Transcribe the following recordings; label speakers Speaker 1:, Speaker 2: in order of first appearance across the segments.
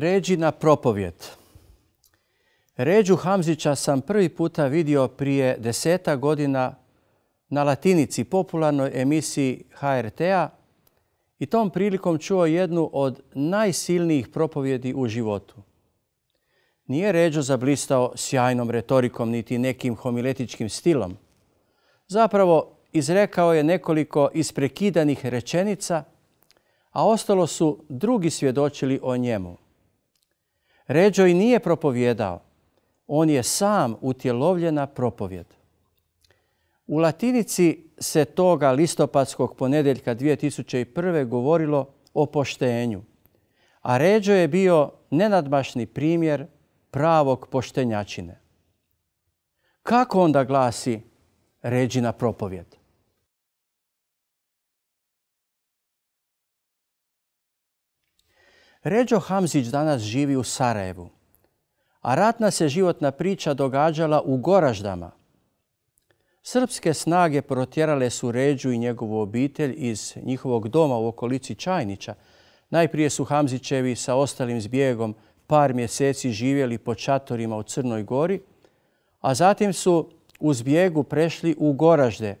Speaker 1: Ređi na propovjed. Ređu Hamzića sam prvi puta vidio prije deseta godina na Latinici, popularnoj emisiji HRT-a i tom prilikom čuo jednu od najsilnijih propovjedi u životu. Nije Ređo zablistao sjajnom retorikom niti nekim homiletičkim stilom. Zapravo, izrekao je nekoliko isprekidanih rečenica, a ostalo su drugi svjedočili o njemu. Ređo i nije propovjedao. On je sam utjelovljena propovjed. U latinici se toga listopadskog ponedjeljka 2001. govorilo o poštenju, a Ređo je bio nenadmašni primjer pravog poštenjačine. Kako onda glasi Ređina propovijed Ređo Hamzić danas živi u Sarajevu, a ratna se životna priča događala u Goraždama. Srpske snage protjerale su Ređu i njegovu obitelj iz njihovog doma u okolici Čajnića. Najprije su Hamzićevi sa ostalim zbjegom par mjeseci živjeli po čatorima u Crnoj Gori, a zatim su u zbjegu prešli u Goražde,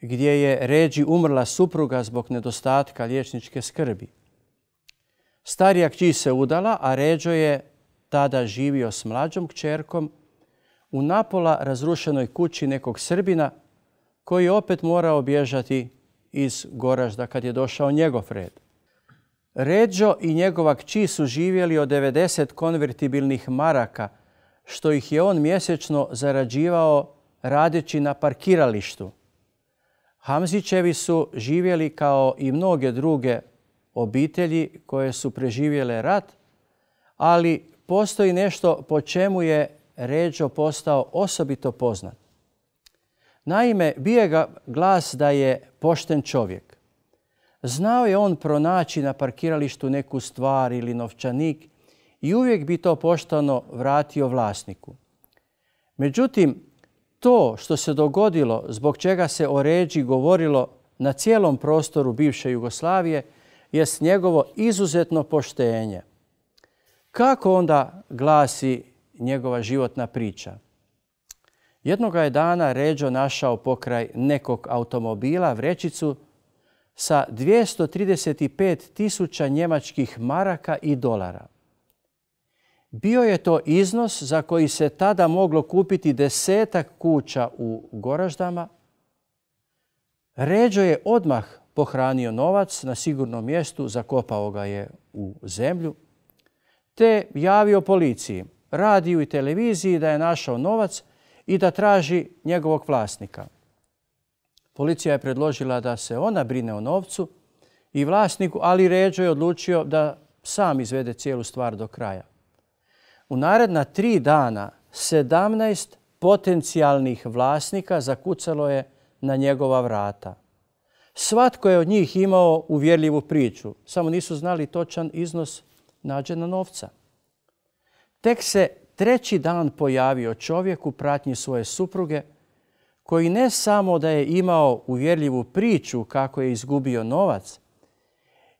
Speaker 1: gdje je Ređi umrla supruga zbog nedostatka liječničke skrbi. Starija kći se udala, a Ređo je tada živio s mlađom kćerkom u napola razrušenoj kući nekog Srbina koji je opet morao bježati iz Goražda kad je došao njegov red. Ređo i njegova kći su živjeli od 90 konvertibilnih maraka, što ih je on mjesečno zarađivao radeći na parkiralištu. Hamzićevi su živjeli kao i mnoge druge obitelji koje su preživjele rat, ali postoji nešto po čemu je Ređo postao osobito poznat. Naime, bije ga glas da je pošten čovjek. Znao je on pronaći na parkiralištu neku stvar ili novčanik i uvijek bi to poštano vratio vlasniku. Međutim, to što se dogodilo, zbog čega se o Ređi govorilo na cijelom prostoru bivše Jugoslavije, jest njegovo izuzetno poštenje. Kako onda glasi njegova životna priča? Jednoga je dana Ređo našao pokraj nekog automobila vrećicu sa 235 tisuća njemačkih maraka i dolara. Bio je to iznos za koji se tada moglo kupiti desetak kuća u Goraždama. Ređo je odmah pohranio novac na sigurnom mjestu, zakopao ga je u zemlju, te javio policiji, radiju i televiziji da je našao novac i da traži njegovog vlasnika. Policija je predložila da se ona brine o novcu i vlasniku, ali Ređo je odlučio da sam izvede cijelu stvar do kraja. U naredna tri dana 17 potencijalnih vlasnika zakucalo je na njegova vrata. Svatko je od njih imao uvjerljivu priču, samo nisu znali točan iznos nađena novca. Tek se treći dan pojavio čovjek u pratnji svoje supruge, koji ne samo da je imao uvjerljivu priču kako je izgubio novac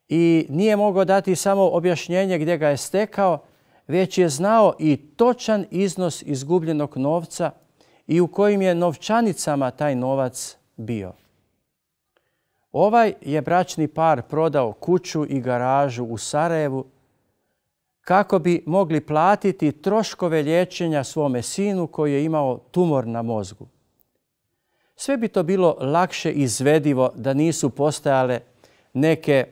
Speaker 1: i nije mogao dati samo objašnjenje gdje ga je stekao, već je znao i točan iznos izgubljenog novca i u kojim je novčanicama taj novac bio. Ovaj je bračni par prodao kuću i garažu u Sarajevu kako bi mogli platiti troškove liječenja svome sinu koji je imao tumor na mozgu. Sve bi to bilo lakše izvedivo da nisu postajale neke,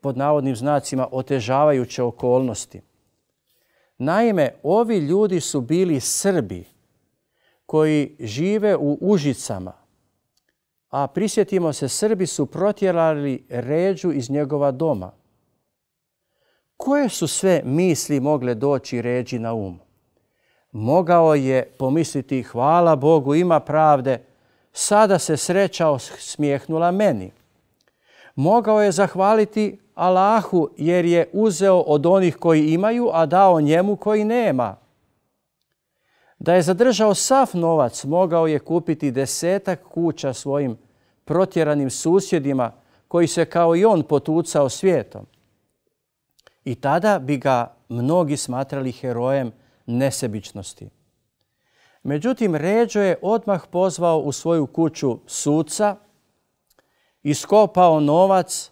Speaker 1: pod navodnim znacima, otežavajuće okolnosti. Naime, ovi ljudi su bili Srbi koji žive u Užicama, a prisjetimo se, Srbi su protjerali ređu iz njegova doma. Koje su sve misli mogle doći ređi na um? Mogao je pomisliti, hvala Bogu, ima pravde, sada se sreća osmijehnula meni. Mogao je zahvaliti Allahu jer je uzeo od onih koji imaju, a dao njemu koji nema. Da je zadržao sav novac, mogao je kupiti desetak kuća svojim protjeranim susjedima koji se kao i on potucao svijetom. I tada bi ga mnogi smatrali herojem nesebičnosti. Međutim, Ređo je odmah pozvao u svoju kuću suca, iskopao novac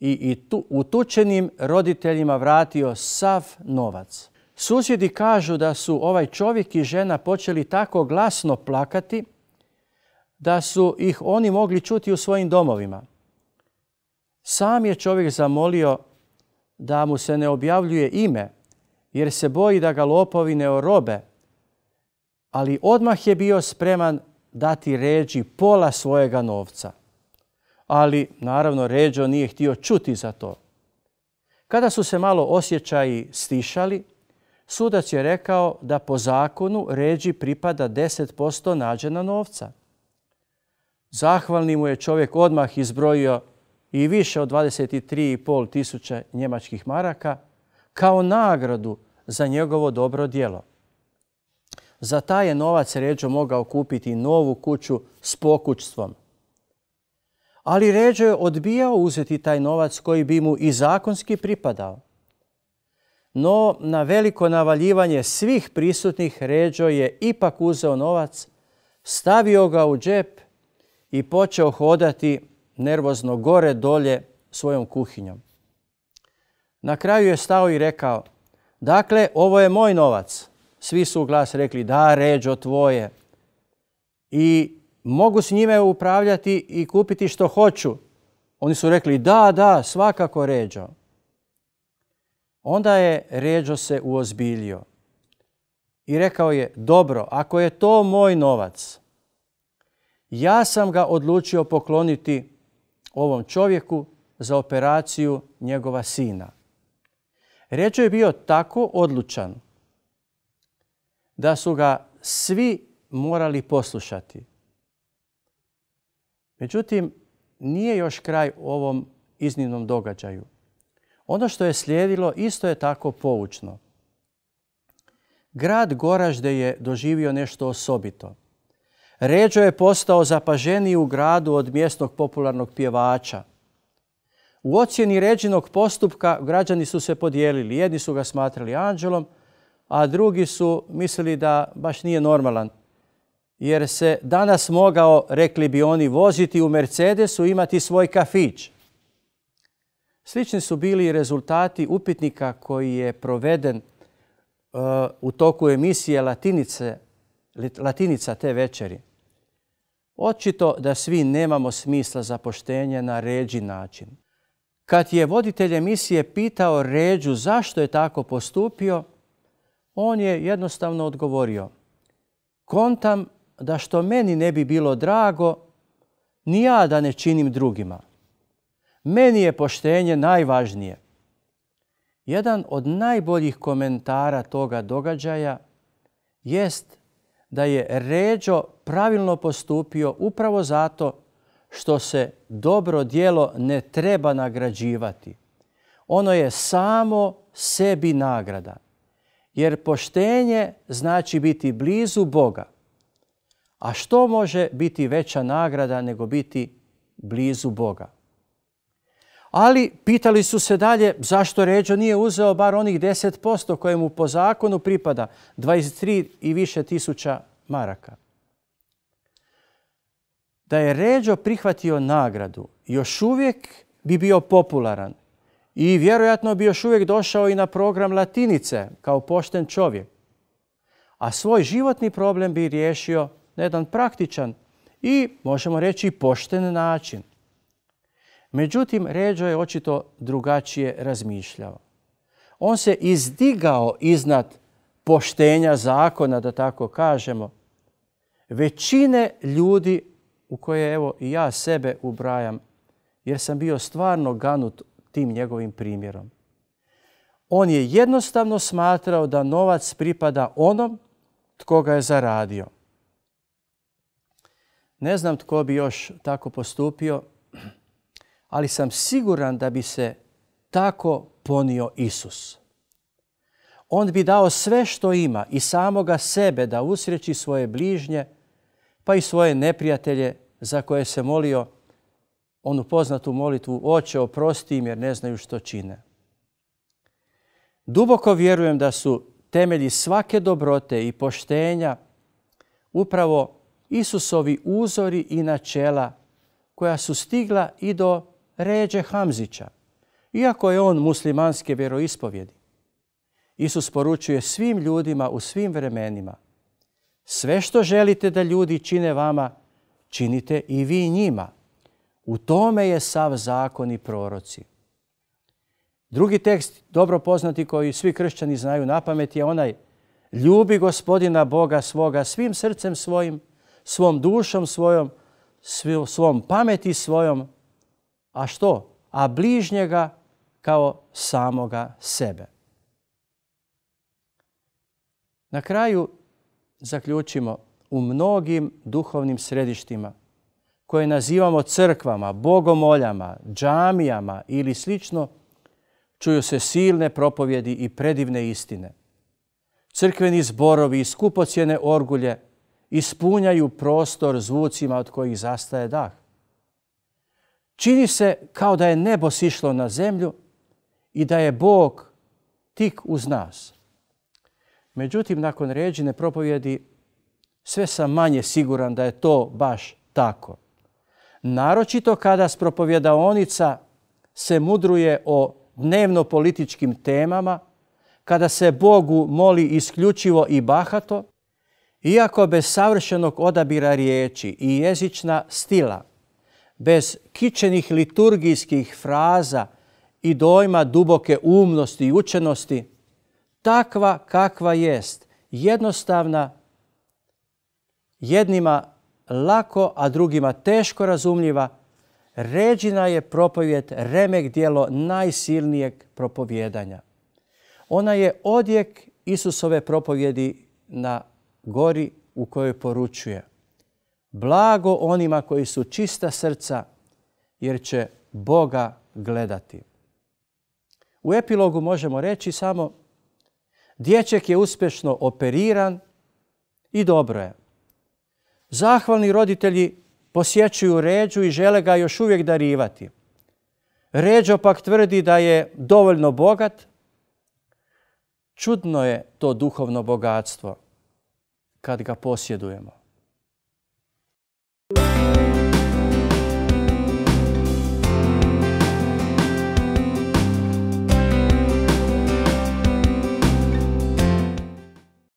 Speaker 1: i, utučenim roditeljima vratio sav novac. Susjedi kažu da su ovaj čovjek i žena počeli tako glasno plakati da su ih oni mogli čuti u svojim domovima. Sam je čovjek zamolio da mu se ne objavljuje ime, jer se boji da ga lopovi ne orobe, ali odmah je bio spreman dati Ređi pola svojega novca. Ali, naravno, Ređo nije htio čuti za to. Kada su se malo osjećaji stišali, sudac je rekao da po zakonu Ređi pripada 10% nađena novca. Zahvalni mu je čovjek odmah izbrojio i više od 23,5 tisuća njemačkih maraka kao nagradu za njegovo dobro djelo. Za taj je novac Ređo mogao kupiti novu kuću s pokućstvom. Ali Ređo je odbijao uzeti taj novac koji bi mu i zakonski pripadao. No, na veliko navaljivanje svih prisutnih Ređo je ipak uzeo novac, stavio ga u džep i počeo hodati nervozno gore dolje svojom kuhinjom. Na kraju je stao i rekao, dakle, ovo je moj novac. Svi su u glas rekli, da, ređo tvoje. I mogu s njime upravljati i kupiti što hoću. Oni su rekli, da, da, svakako ređo. Onda je ređo se uozbiljio i rekao je, dobro, ako je to moj novac, ja sam ga odlučio pokloniti ovom čovjeku za operaciju njegova sina. Ređo je bio tako odlučan da su ga svi morali poslušati. Međutim, nije još kraj ovom iznimnom događaju. Ono što je slijedilo isto je tako poučno. Grad Goražde je doživio nešto osobito. Ređo je postao zapaženiji u gradu od mjesnog popularnog pjevača. U ocjeni ređenog postupka građani su se podijelili. Jedni su ga smatrali anđelom, a drugi su mislili da baš nije normalan. Jer se danas mogao, rekli bi oni, voziti u Mercedesu i imati svoj kafić. Slični su bili i rezultati upitnika koji je proveden e, u toku emisije Latinice latinica te večeri. Očito da svi nemamo smisla za poštenje na ređi način. Kad je voditelj emisije pitao ređu zašto je tako postupio, on je jednostavno odgovorio. Kontam da što meni ne bi bilo drago, ni ja da ne činim drugima. Meni je poštenje najvažnije. Jedan od najboljih komentara toga događaja jest da je Ređo pravilno postupio upravo zato što se dobro djelo ne treba nagrađivati. Ono je samo sebi nagrada. Jer poštenje znači biti blizu Boga. A što može biti veća nagrada nego biti blizu Boga? Ali pitali su se dalje zašto Ređo nije uzeo bar onih 10% koje mu po zakonu pripada, 23 i više tisuća maraka. Da je Ređo prihvatio nagradu, još uvijek bi bio popularan i vjerojatno bi još uvijek došao i na program Latinice kao pošten čovjek. A svoj životni problem bi riješio na jedan praktičan i, možemo reći, pošten način. Međutim, Ređo je očito drugačije razmišljao. On se izdigao iznad poštenja zakona, da tako kažemo, većine ljudi u koje evo i ja sebe ubrajam, jer sam bio stvarno ganut tim njegovim primjerom. On je jednostavno smatrao da novac pripada onom tko ga je zaradio. Ne znam tko bi još tako postupio, ali sam siguran da bi se tako ponio Isus. On bi dao sve što ima i samoga sebe da usreći svoje bližnje, pa i svoje neprijatelje za koje se molio onu poznatu molitvu Oče, oprosti im jer ne znaju što čine. Duboko vjerujem da su temelji svake dobrote i poštenja upravo Isusovi uzori i načela koja su stigla i do Ređe Hamzića, iako je on muslimanske vjeroispovjedi. Isus poručuje svim ljudima u svim vremenima. Sve što želite da ljudi čine vama, činite i vi njima. U tome je sav zakon i proroci. Drugi tekst, dobro poznati koji svi kršćani znaju na pamet, je onaj Ljubi gospodina Boga svoga svim srcem svojim, svom dušom svojom, svom pameti svojom a što? A bližnjega kao samoga sebe. Na kraju zaključimo u mnogim duhovnim središtima koje nazivamo crkvama, bogomoljama, džamijama ili slično, čuju se silne propovjedi i predivne istine. Crkveni zborovi i skupocjene orgulje ispunjaju prostor zvucima od kojih zastaje dah. Čini se kao da je nebo sišlo na zemlju i da je Bog tik uz nas. Međutim, nakon ređene propovjedi sve sam manje siguran da je to baš tako. Naročito kada s propovjedaonica se mudruje o dnevno političkim temama, kada se Bogu moli isključivo i bahato, iako bez savršenog odabira riječi i jezična stila bez kičenih liturgijskih fraza i dojma duboke umnosti i učenosti, takva kakva jest, jednostavna, jednima lako, a drugima teško razumljiva, Ređina je propovjed remek dijelo najsilnijeg propovjedanja. Ona je odjek Isusove propovjedi na gori u kojoj poručuje – Blago onima koji su čista srca, jer će Boga gledati. U epilogu možemo reći samo dječek je uspješno operiran i dobro je. Zahvalni roditelji posjećuju ređu i žele ga još uvijek darivati. Ređo pak tvrdi da je dovoljno bogat. Čudno je to duhovno bogatstvo kad ga posjedujemo. Thank you.